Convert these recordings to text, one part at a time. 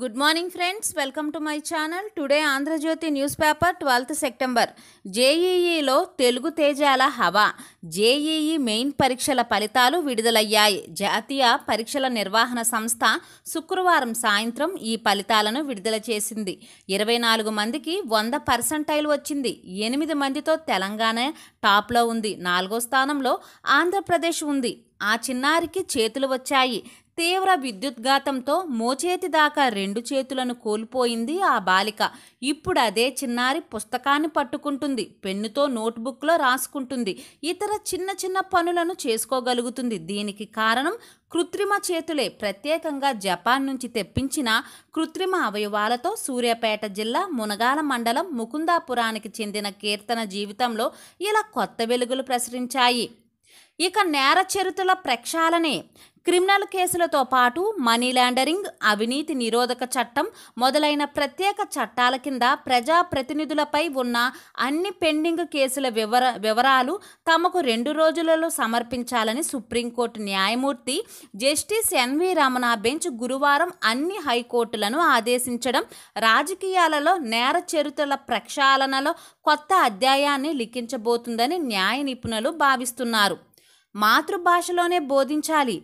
good morning friends welcome to my channel today Andhrajyothy news paper twelfth September జేఈఈలో తెలుగు తేజాల హవా JEE main e e పరీక్షల ఫలితాలు విడుదలయ్యాయి జాతీయ పరీక్షల నిర్వహణ సంస్థ శుక్రవారం సాయంత్రం ఈ ఫలితాలను విడుదల చేసింది ఇరవై నాలుగు మందికి వంద పర్సంటైల్ వచ్చింది ఎనిమిది మందితో తెలంగాణ టాప్లో ఉంది నాలుగో స్థానంలో ఆంధ్రప్రదేశ్ ఉంది ఆ చిన్నారికి చేతులు వచ్చాయి తీవ్ర విద్యుద్ఘాతంతో మోచేతి దాకా రెండు చేతులను కోల్పోయింది ఆ బాలిక ఇప్పుడు అదే చిన్నారి పుస్తకాన్ని పట్టుకుంటుంది పెన్నుతో నోట్బుక్లో రాసుకుంటుంది ఇతర చిన్న చిన్న పనులను చేసుకోగలుగుతుంది దీనికి కారణం కృత్రిమ చేతులే ప్రత్యేకంగా జపాన్ నుంచి తెప్పించిన కృత్రిమ అవయవాలతో సూర్యాపేట జిల్లా మునగాల మండలం ముకుందాపురానికి చెందిన కీర్తన జీవితంలో ఇలా కొత్త వెలుగులు ప్రసరించాయి ఇక నేర చరితుల ప్రక్షాళనే క్రిమినల్ కేసులతో పాటు మనీ లాండరింగ్ అవినీతి నిరోధక చట్టం మొదలైన ప్రత్యేక చట్టాల కింద ప్రజాప్రతినిధులపై ఉన్న అన్ని పెండింగ్ కేసుల వివర వివరాలు తమకు రెండు రోజులలో సమర్పించాలని సుప్రీంకోర్టు న్యాయమూర్తి జస్టిస్ ఎన్వి రమణ బెంచ్ గురువారం అన్ని హైకోర్టులను ఆదేశించడం రాజకీయాలలో నేర చరిత్రల ప్రక్షాళనలో కొత్త అధ్యాయాన్ని లిఖించబోతుందని న్యాయ నిపుణులు భావిస్తున్నారు మాతృభాషలోనే బోధించాలి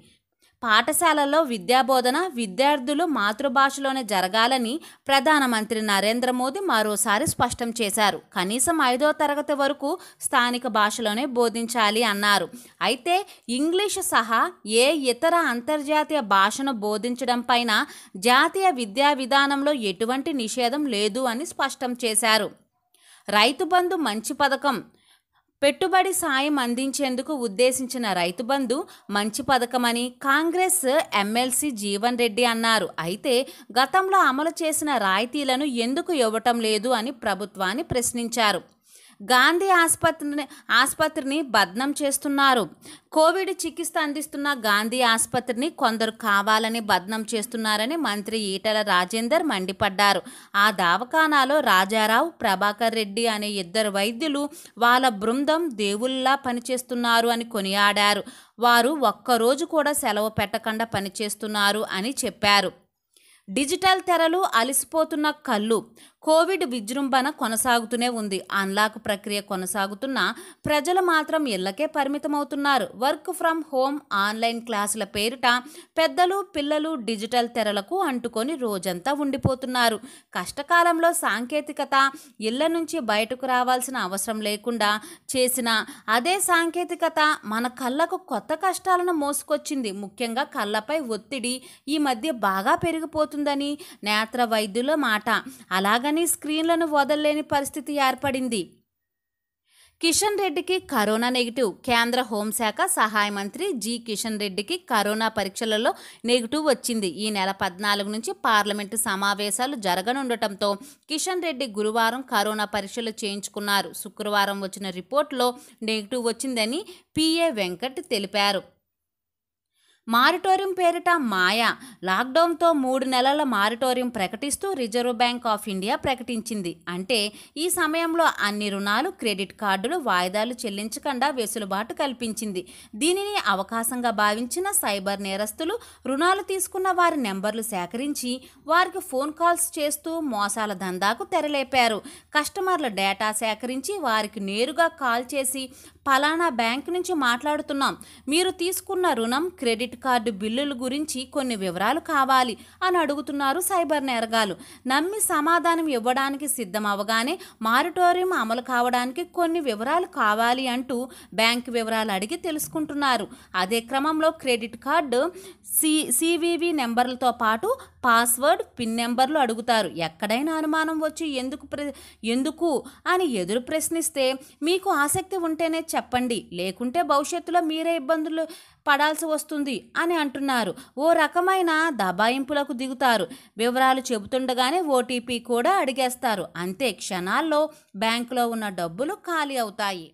పాఠశాలల్లో విద్యాబోధన విద్యార్థులు మాతృభాషలోనే జరగాలని ప్రధానమంత్రి నరేంద్ర మోదీ మరోసారి స్పష్టం చేశారు కనీసం ఐదో తరగతి వరకు స్థానిక భాషలోనే బోధించాలి అన్నారు అయితే ఇంగ్లీషు సహా ఏ ఇతర అంతర్జాతీయ భాషను బోధించడం పైన జాతీయ విద్యా విధానంలో ఎటువంటి నిషేధం లేదు అని స్పష్టం చేశారు రైతు బంధు మంచి పథకం పెట్టుబడి సాయం అందించేందుకు ఉద్దేశించిన రైతు బంధు మంచి పథకమని కాంగ్రెస్ ఎమ్మెల్సీ జీవన్ రెడ్డి అన్నారు అయితే గతంలో అమలు చేసిన రాయితీలను ఎందుకు ఇవ్వటం లేదు అని ప్రభుత్వాన్ని ప్రశ్నించారు గాంధీ ఆసుపత్రిని ఆసుపత్రిని బద్నం చేస్తున్నారు కోవిడ్ చికిత్స అందిస్తున్న గాంధీ ఆసుపత్రిని కొందరు కావాలని బద్నం చేస్తున్నారని మంత్రి ఈటల రాజేందర్ మండిపడ్డారు ఆ దావఖానాలో రాజారావు ప్రభాకర్ రెడ్డి అనే ఇద్దరు వైద్యులు వాళ్ళ బృందం దేవుల్లా పనిచేస్తున్నారు అని కొనియాడారు వారు ఒక్కరోజు కూడా సెలవు పెట్టకుండా పనిచేస్తున్నారు అని చెప్పారు డిజిటల్ తెరలు అలిసిపోతున్న కళ్ళు కోవిడ్ విజృంభణ కొనసాగుతూనే ఉంది అన్లాక్ ప్రక్రియ కొనసాగుతున్న ప్రజలు మాత్రం ఇళ్లకే పరిమితమవుతున్నారు వర్క్ ఫ్రమ్ హోమ్ ఆన్లైన్ క్లాసుల పేరిట పెద్దలు పిల్లలు డిజిటల్ తెరలకు అంటుకొని రోజంతా ఉండిపోతున్నారు కష్టకాలంలో సాంకేతికత ఇళ్ల నుంచి బయటకు రావాల్సిన అవసరం లేకుండా చేసిన అదే సాంకేతికత మన కళ్ళకు కొత్త కష్టాలను మోసుకొచ్చింది ముఖ్యంగా కళ్ళపై ఒత్తిడి ఈ మధ్య బాగా పెరిగిపోతుందని నేత్ర వైద్యుల మాట అలాగని కానీ స్క్రీన్లను వదలలేని పరిస్థితి ఏర్పడింది కిషన్ రెడ్డికి కరోనా నెగిటివ్ కేంద్ర హోంశాఖ సహాయ మంత్రి జి కిషన్ రెడ్డికి కరోనా పరీక్షలలో నెగిటివ్ వచ్చింది ఈ నెల పద్నాలుగు నుంచి పార్లమెంటు సమావేశాలు జరగనుండటంతో కిషన్ రెడ్డి గురువారం కరోనా పరీక్షలు చేయించుకున్నారు శుక్రవారం వచ్చిన రిపోర్టులో నెగిటివ్ వచ్చిందని పిఏ వెంకట్ తెలిపారు మారిటోరియం పేరిట మాయ లాక్డౌన్తో మూడు నెలల మారిటోరియం ప్రకటిస్తూ రిజర్వ్ బ్యాంక్ ఆఫ్ ఇండియా ప్రకటించింది అంటే ఈ సమయంలో అన్ని రుణాలు క్రెడిట్ కార్డులు వాయిదాలు చెల్లించకుండా వెసులుబాటు కల్పించింది దీనిని అవకాశంగా భావించిన సైబర్ నేరస్తులు రుణాలు తీసుకున్న వారి నెంబర్లు సేకరించి వారికి ఫోన్ కాల్స్ చేస్తూ మోసాల దందాకు తెరలేపారు కస్టమర్ల డేటా సేకరించి వారికి నేరుగా కాల్ చేసి ఫలానా బ్యాంక్ నుంచి మాట్లాడుతున్నాం మీరు తీసుకున్న రుణం క్రెడిట్ క్రెడిట్ కార్డు బిల్లుల గురించి కొన్ని వివరాలు కావాలి అని అడుగుతున్నారు సైబర్ నేరగాలు నమ్మి సమాధానం ఇవ్వడానికి సిద్ధం అవగానే మారిటోరియం అమలు కావడానికి కొన్ని వివరాలు కావాలి అంటూ బ్యాంక్ వివరాలు అడిగి తెలుసుకుంటున్నారు అదే క్రమంలో క్రెడిట్ కార్డు సి సివివి నెంబర్లతో పాటు పాస్వర్డ్ పిన్ నెంబర్లు అడుగుతారు ఎక్కడైనా అనుమానం వచ్చి ఎందుకు ప్ర ఎందుకు అని ఎదురు ప్రశ్నిస్తే మీకు ఆసక్తి ఉంటేనే చెప్పండి లేకుంటే భవిష్యత్తులో మీరే ఇబ్బందులు పడాల్సి వస్తుంది అని అంటున్నారు ఓ రకమైన దబాయింపులకు దిగుతారు వివరాలు చెబుతుండగానే ఓటీపీ కూడా అడిగేస్తారు అంతే క్షణాల్లో బ్యాంకులో ఉన్న డబ్బులు ఖాళీ అవుతాయి